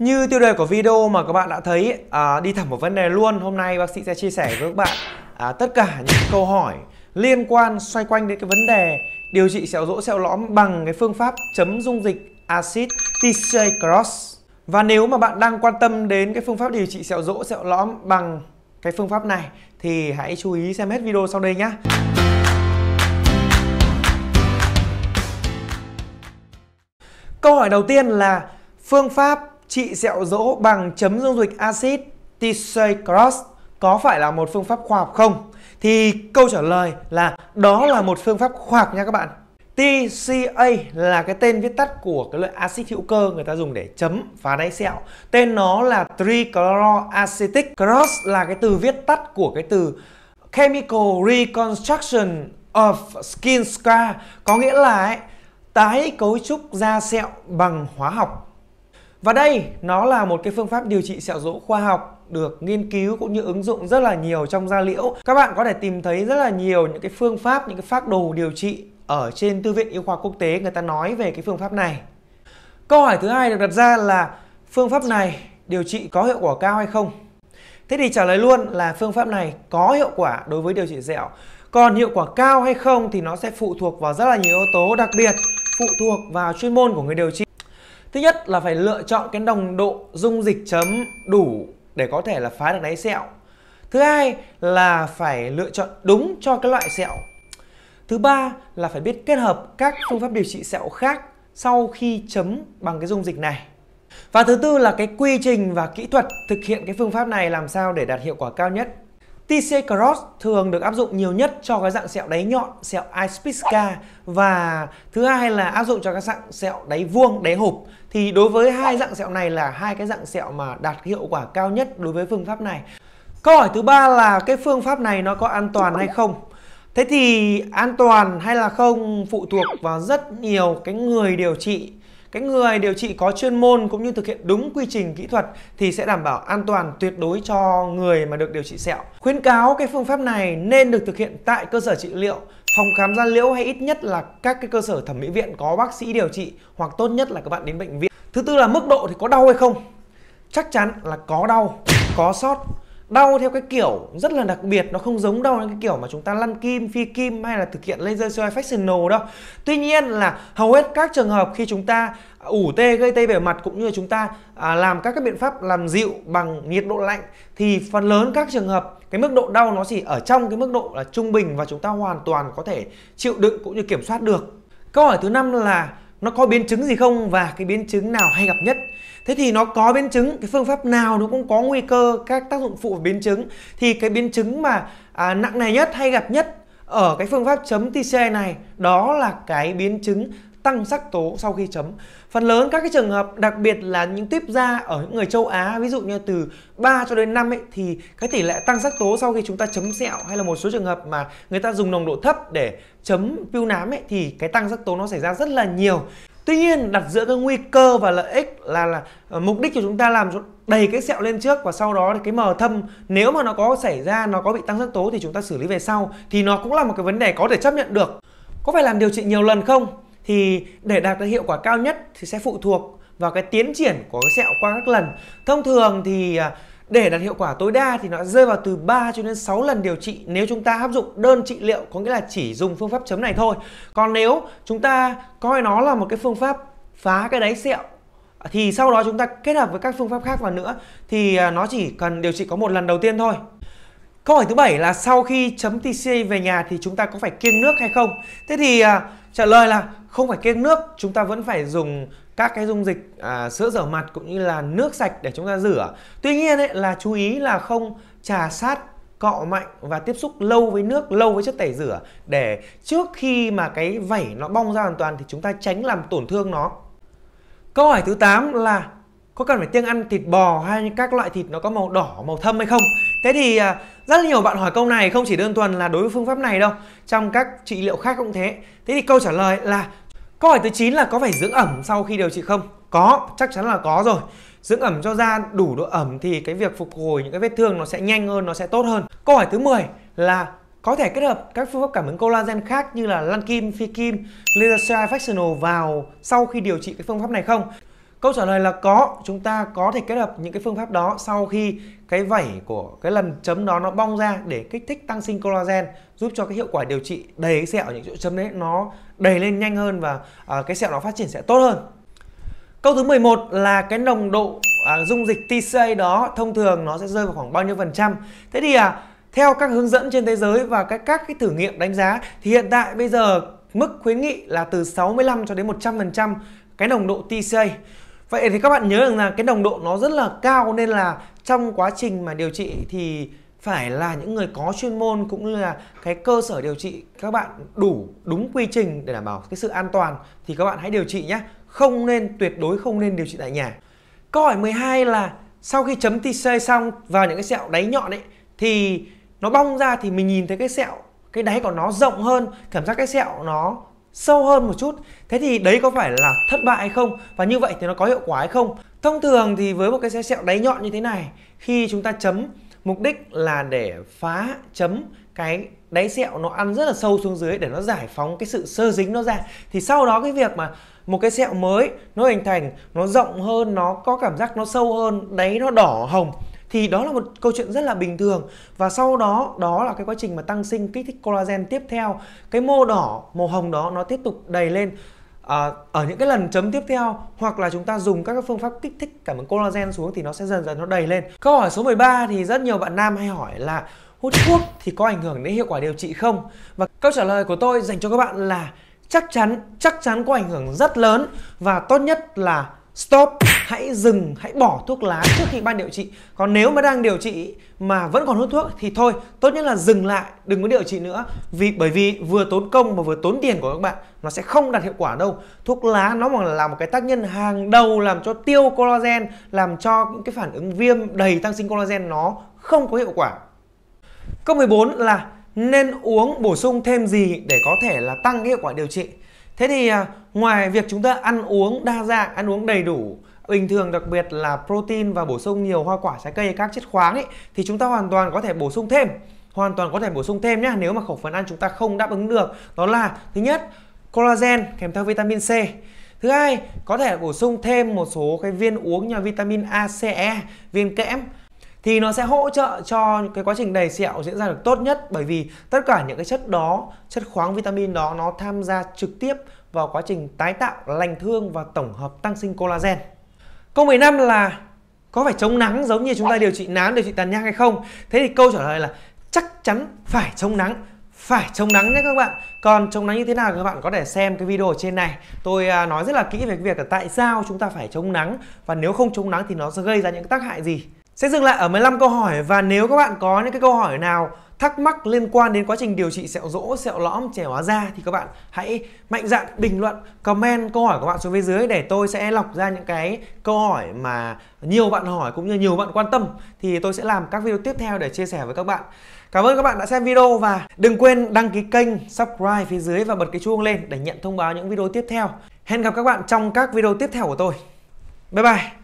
Như tiêu đề của video mà các bạn đã thấy à, đi thẳng vào vấn đề luôn Hôm nay bác sĩ sẽ chia sẻ với các bạn à, tất cả những câu hỏi liên quan xoay quanh đến cái vấn đề điều trị sẹo rỗ sẹo lõm bằng cái phương pháp chấm dung dịch axit TJ Cross Và nếu mà bạn đang quan tâm đến cái phương pháp điều trị sẹo rỗ sẹo lõm bằng cái phương pháp này thì hãy chú ý xem hết video sau đây nhé Câu hỏi đầu tiên là phương pháp trị sẹo rỗ bằng chấm dung dịch axit Tisei Cross có phải là một phương pháp khoa học không? Thì câu trả lời là đó là một phương pháp khoa học nha các bạn. TCA là cái tên viết tắt của cái loại axit hữu cơ người ta dùng để chấm phá đáy sẹo. Tên nó là trichloroacetic. Cross là cái từ viết tắt của cái từ Chemical Reconstruction of Skin Scar có nghĩa là ấy, tái cấu trúc da sẹo bằng hóa học và đây, nó là một cái phương pháp điều trị sẹo rỗ khoa học được nghiên cứu cũng như ứng dụng rất là nhiều trong da liễu. Các bạn có thể tìm thấy rất là nhiều những cái phương pháp, những cái phác đồ điều trị ở trên thư viện y khoa quốc tế người ta nói về cái phương pháp này. Câu hỏi thứ hai được đặt ra là phương pháp này điều trị có hiệu quả cao hay không? Thế thì trả lời luôn là phương pháp này có hiệu quả đối với điều trị dẻo. Còn hiệu quả cao hay không thì nó sẽ phụ thuộc vào rất là nhiều yếu tố, đặc biệt phụ thuộc vào chuyên môn của người điều trị. Thứ nhất là phải lựa chọn cái nồng độ dung dịch chấm đủ để có thể là phá được đáy sẹo. Thứ hai là phải lựa chọn đúng cho cái loại sẹo. Thứ ba là phải biết kết hợp các phương pháp điều trị sẹo khác sau khi chấm bằng cái dung dịch này. Và thứ tư là cái quy trình và kỹ thuật thực hiện cái phương pháp này làm sao để đạt hiệu quả cao nhất TC Cross thường được áp dụng nhiều nhất cho cái dạng sẹo đáy nhọn, sẹo Ispiska và thứ hai là áp dụng cho các dạng sẹo đáy vuông, đáy hộp. Thì đối với hai dạng sẹo này là hai cái dạng sẹo mà đạt hiệu quả cao nhất đối với phương pháp này. Câu hỏi thứ ba là cái phương pháp này nó có an toàn hay không? Thế thì an toàn hay là không phụ thuộc vào rất nhiều cái người điều trị cái người điều trị có chuyên môn cũng như thực hiện đúng quy trình kỹ thuật thì sẽ đảm bảo an toàn tuyệt đối cho người mà được điều trị sẹo khuyến cáo cái phương pháp này nên được thực hiện tại cơ sở trị liệu phòng khám da liễu hay ít nhất là các cái cơ sở thẩm mỹ viện có bác sĩ điều trị hoặc tốt nhất là các bạn đến bệnh viện thứ tư là mức độ thì có đau hay không chắc chắn là có đau có sót đau theo cái kiểu rất là đặc biệt nó không giống đau những cái kiểu mà chúng ta lăn kim phi kim hay là thực hiện laser CI fractional đâu tuy nhiên là hầu hết các trường hợp khi chúng ta ủ tê gây tê bề mặt cũng như là chúng ta à, làm các cái biện pháp làm dịu bằng nhiệt độ lạnh thì phần lớn các trường hợp cái mức độ đau nó chỉ ở trong cái mức độ là trung bình và chúng ta hoàn toàn có thể chịu đựng cũng như kiểm soát được câu hỏi thứ năm là nó có biến chứng gì không và cái biến chứng nào hay gặp nhất thế thì nó có biến chứng cái phương pháp nào nó cũng có nguy cơ các tác dụng phụ và biến chứng thì cái biến chứng mà à, nặng nề nhất hay gặp nhất ở cái phương pháp chấm TCI này đó là cái biến chứng tăng sắc tố sau khi chấm. Phần lớn các cái trường hợp đặc biệt là những tuyếp da ở những người châu Á ví dụ như từ 3 cho đến 5 ấy thì cái tỷ lệ tăng sắc tố sau khi chúng ta chấm sẹo hay là một số trường hợp mà người ta dùng nồng độ thấp để chấm piu nám ấy thì cái tăng sắc tố nó xảy ra rất là nhiều. Tuy nhiên đặt giữa cái nguy cơ và lợi ích là là ờ, mục đích của chúng ta làm đầy cái sẹo lên trước và sau đó cái mờ thâm nếu mà nó có xảy ra nó có bị tăng sắc tố thì chúng ta xử lý về sau thì nó cũng là một cái vấn đề có thể chấp nhận được. Có phải làm điều trị nhiều lần không? thì để đạt được hiệu quả cao nhất thì sẽ phụ thuộc vào cái tiến triển của cái sẹo qua các lần thông thường thì à, để đạt hiệu quả tối đa thì nó rơi vào từ 3 cho đến 6 lần điều trị nếu chúng ta áp dụng đơn trị liệu có nghĩa là chỉ dùng phương pháp chấm này thôi còn nếu chúng ta coi nó là một cái phương pháp phá cái đáy sẹo thì sau đó chúng ta kết hợp với các phương pháp khác vào nữa thì à, nó chỉ cần điều trị có một lần đầu tiên thôi Câu hỏi thứ bảy là sau khi chấm TCA về nhà thì chúng ta có phải kiêng nước hay không? Thế thì à, trả lời là không phải kiêng nước chúng ta vẫn phải dùng các cái dung dịch à, sữa rửa mặt cũng như là nước sạch để chúng ta rửa tuy nhiên ấy, là chú ý là không trà sát cọ mạnh và tiếp xúc lâu với nước lâu với chất tẩy rửa để trước khi mà cái vẩy nó bong ra hoàn toàn thì chúng ta tránh làm tổn thương nó câu hỏi thứ 8 là có cần phải kiêng ăn thịt bò hay các loại thịt nó có màu đỏ màu thâm hay không thế thì à, rất nhiều bạn hỏi câu này không chỉ đơn thuần là đối với phương pháp này đâu trong các trị liệu khác cũng thế thế thì câu trả lời là Câu hỏi thứ 9 là có phải dưỡng ẩm sau khi điều trị không? Có, chắc chắn là có rồi. Dưỡng ẩm cho da đủ độ ẩm thì cái việc phục hồi những cái vết thương nó sẽ nhanh hơn, nó sẽ tốt hơn. Câu hỏi thứ 10 là có thể kết hợp các phương pháp cảm ứng collagen khác như là lan kim, phi kim, laser cell vào sau khi điều trị cái phương pháp này không? Câu trả lời là có, chúng ta có thể kết hợp những cái phương pháp đó sau khi cái vẩy của cái lần chấm đó nó bong ra để kích thích tăng sinh collagen giúp cho cái hiệu quả điều trị đầy sẹo những chỗ chấm đấy nó đầy lên nhanh hơn và à, cái sẹo nó phát triển sẽ tốt hơn. Câu thứ 11 là cái nồng độ à, dung dịch TCA đó thông thường nó sẽ rơi vào khoảng bao nhiêu phần trăm. Thế thì à, theo các hướng dẫn trên thế giới và các các cái thử nghiệm đánh giá thì hiện tại bây giờ mức khuyến nghị là từ 65 cho đến 100% cái nồng độ TCA. Vậy thì các bạn nhớ rằng là cái nồng độ nó rất là cao nên là trong quá trình mà điều trị thì phải là những người có chuyên môn cũng như là cái cơ sở điều trị các bạn đủ đúng quy trình để đảm bảo cái sự an toàn thì các bạn hãy điều trị nhé. Không nên tuyệt đối không nên điều trị tại nhà. Câu hỏi 12 là sau khi chấm TC xong vào những cái sẹo đáy nhọn ấy thì nó bong ra thì mình nhìn thấy cái sẹo cái đáy của nó rộng hơn, cảm giác cái sẹo nó sâu hơn một chút thế thì đấy có phải là thất bại hay không và như vậy thì nó có hiệu quả hay không thông thường thì với một cái xe sẹo đáy nhọn như thế này khi chúng ta chấm mục đích là để phá chấm cái đáy sẹo nó ăn rất là sâu xuống dưới để nó giải phóng cái sự sơ dính nó ra thì sau đó cái việc mà một cái sẹo mới nó hình thành nó rộng hơn nó có cảm giác nó sâu hơn đáy nó đỏ hồng thì đó là một câu chuyện rất là bình thường và sau đó đó là cái quá trình mà tăng sinh kích thích collagen tiếp theo cái mô đỏ màu hồng đó nó tiếp tục đầy lên à, ở những cái lần chấm tiếp theo hoặc là chúng ta dùng các phương pháp kích thích cảm ứng collagen xuống thì nó sẽ dần dần nó đầy lên câu hỏi số 13 thì rất nhiều bạn nam hay hỏi là hút thuốc thì có ảnh hưởng đến hiệu quả điều trị không và câu trả lời của tôi dành cho các bạn là chắc chắn chắc chắn có ảnh hưởng rất lớn và tốt nhất là stop hãy dừng hãy bỏ thuốc lá trước khi ban điều trị còn nếu mà đang điều trị mà vẫn còn hút thuốc thì thôi tốt nhất là dừng lại đừng có điều trị nữa vì bởi vì vừa tốn công mà vừa tốn tiền của các bạn nó sẽ không đạt hiệu quả đâu thuốc lá nó mà là một cái tác nhân hàng đầu làm cho tiêu collagen làm cho những cái phản ứng viêm đầy tăng sinh collagen nó không có hiệu quả câu 14 là nên uống bổ sung thêm gì để có thể là tăng hiệu quả điều trị Thế thì à, ngoài việc chúng ta ăn uống đa dạng, ăn uống đầy đủ bình thường đặc biệt là protein và bổ sung nhiều hoa quả trái cây các chất khoáng ấy thì chúng ta hoàn toàn có thể bổ sung thêm hoàn toàn có thể bổ sung thêm nhé nếu mà khẩu phần ăn chúng ta không đáp ứng được đó là thứ nhất collagen kèm theo vitamin C Thứ hai, có thể bổ sung thêm một số cái viên uống như vitamin A, C, E, viên kẽm thì nó sẽ hỗ trợ cho cái quá trình đầy sẹo diễn ra được tốt nhất bởi vì tất cả những cái chất đó, chất khoáng vitamin đó nó tham gia trực tiếp vào quá trình tái tạo lành thương và tổng hợp tăng sinh collagen. Câu 15 là có phải chống nắng giống như chúng ta điều trị nám, điều trị tàn nhang hay không? Thế thì câu trả lời là chắc chắn phải chống nắng phải chống nắng nhé các bạn còn chống nắng như thế nào các bạn có thể xem cái video ở trên này tôi à, nói rất là kỹ về cái việc là tại sao chúng ta phải chống nắng và nếu không chống nắng thì nó sẽ gây ra những tác hại gì sẽ dừng lại ở 15 câu hỏi và nếu các bạn có những cái câu hỏi nào thắc mắc liên quan đến quá trình điều trị sẹo rỗ, sẹo lõm, trẻ hóa da thì các bạn hãy mạnh dạn bình luận, comment câu hỏi của bạn xuống phía dưới để tôi sẽ lọc ra những cái câu hỏi mà nhiều bạn hỏi cũng như nhiều bạn quan tâm thì tôi sẽ làm các video tiếp theo để chia sẻ với các bạn. Cảm ơn các bạn đã xem video và đừng quên đăng ký kênh, subscribe phía dưới và bật cái chuông lên để nhận thông báo những video tiếp theo. Hẹn gặp các bạn trong các video tiếp theo của tôi. Bye bye!